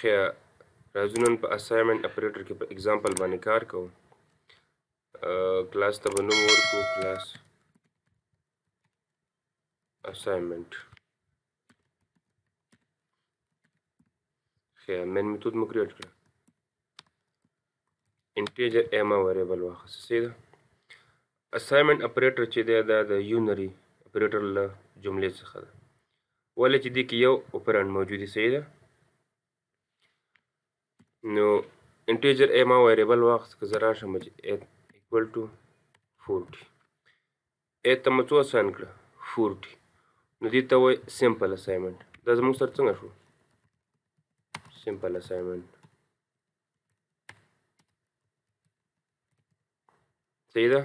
خیر راځو نن په اسایمنت اپریټر کې په اگزامپل باندې کار کوو کلاس ته به نوم ورکړو کلاس اسایمنت خیر مین میتود مو کریټ کړه انټیجر ایما ویریبل واخصه سیده اسایمنت اپریټر چې دی دا د یونری اپریټر له جملې څخه ده ولې چې دی کې یو اپرند موجودی صحیح ده نو انټیجر a ما ویریبل واخست که زه راشم چې a equal to 40 a ته مو څو اساین کړه 40 نو دې ته وایي سمپل اساینمنټ دا زموږ سره څنګه شو سمپل اساینمنټ صحیح ده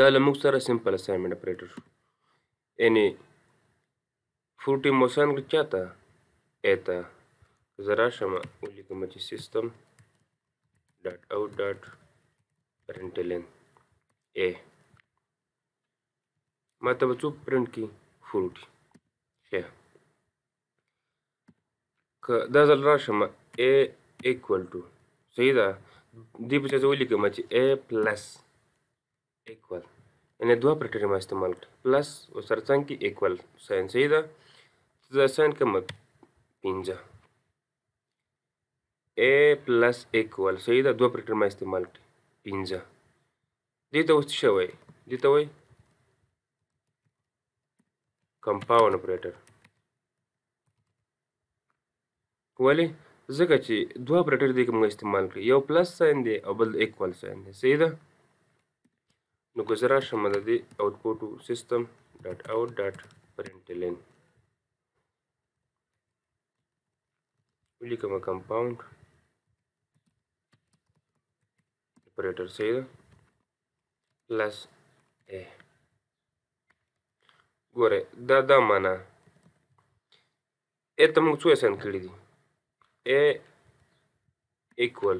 دا له موږ سره سمپل اساینمنټ اپریټر شو یعنې 40 مو اساین کړه چا ته a ته زه راشم ولیکمه چې سیستم ډاټ اوټ ډاټ پرنټلن ای ماته به څوک پرنټ کړي فروټ ښه که دا ځل راشم ای ایکول ټو صحیح ده دې پسې زه ولیکمه چې ای پلس ایکول یعنې دوه پرټرې ما استعمال کړه پلس ورسره څنګ کې ایکول ساین صحیح ده زه ساین کړم پنځه a پلس equal صحیح ده دوه پرکټر ما استعمال کړي پنځه دې ته اوس څه وایي دې ته وایي کمپاوند اپریټر ولې ځکه چې دوه اپریټر دې کوم استعمال کړي یو پلس ساين دی او بل ایکوال ساين دی صحیح ده نو ګزرا شمه د دې آوټپوټ سیستم ډاټ آوټ ډاټ پرنټلن ولیکم کمپاوند operator सही plus a ګوره دا دا معنا ا ته موږ څو اساین کړي دي ا ایکوال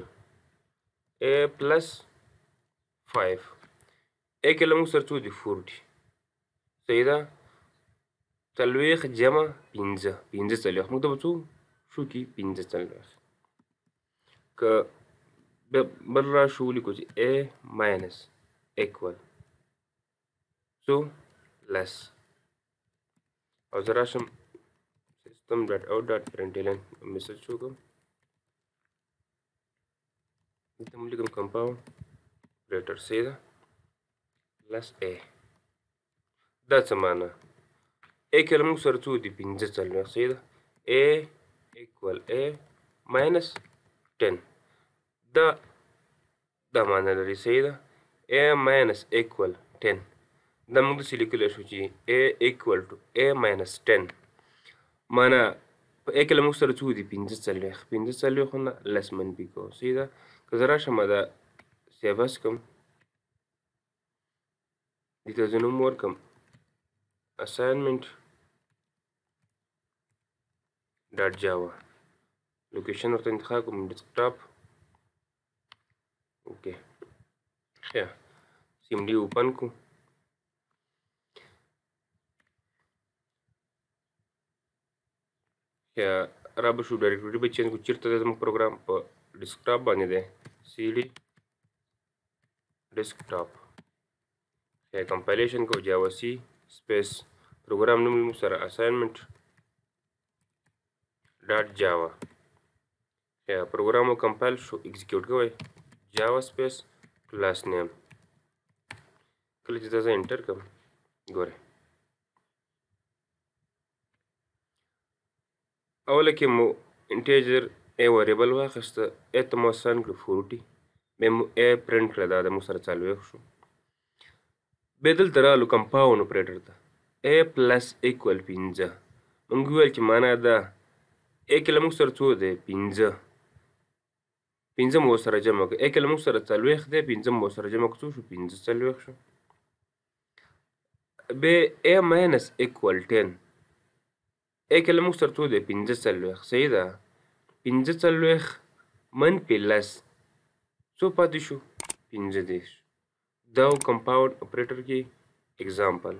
ا پلس 5 ا کې موږ سره څو دي 40 صحیح ده څلوېښت جمع پنځه پنځه څلوېښت موږ ته به څو شو کې پنځه څلوېښت که बर्रा शू लिखो a minus equal to plus और जरा सम system dot out dot println मिसेज हो तुम लिखो कंपाउंड ग्रेटर से प्लस ए दाना एक सर चूदी पिंज चल सही a equal a minus ten دا دا معنی لري صحیح ده a minus equal 10 دا موږ داسې لیکلی شو چې a equal to a minus 10 معنی په a کې له موږ سره څو دي پنځه څلوېښت پنځه څلوېښت نه لس منفي کوو صحیح ده که زه راشم دا سیبس کړم دې ته زه نوم ورکړم assignment ډاټ جاوا لوکیشن ورته انتخاب کوم ډیسکټاپ Yeah. Simply open ku. Yeah. Rubber should directly be changed to the program per desktop bani de. CD desktop. Yeah. Compilation ko Java C space program num sara assignment dot java yeah program compile show execute go java space class name کله چې دا زه انټر کوم ګوره اوله کې مو انټیجر ا وریبل واخیسته ا ته مو اسان کړو فروټي بیا مو ا پرنټ کړه دا د مو سره څلوېښت شو بیا دلته رالو کمپاوند اپریټر ته ا پلس ایکول پنځه موږ وویل چې معنا ده ا کې له موږ سره څو دی پنځه پنځه مو سره جمع کړه عقل موږ سره څلوېښت دی پنځه مو سره جمع کړو شو پنځه څلوېښت شو بیا ا ماینس اکول ټین عقل موږ سره څو دی پنځه څلوېښت صحیح ده پنځه څلوېښت منفي لس څو پاتې شو پنځه دېرش دا کمپاؤنډ اپریټر کې اگزامپل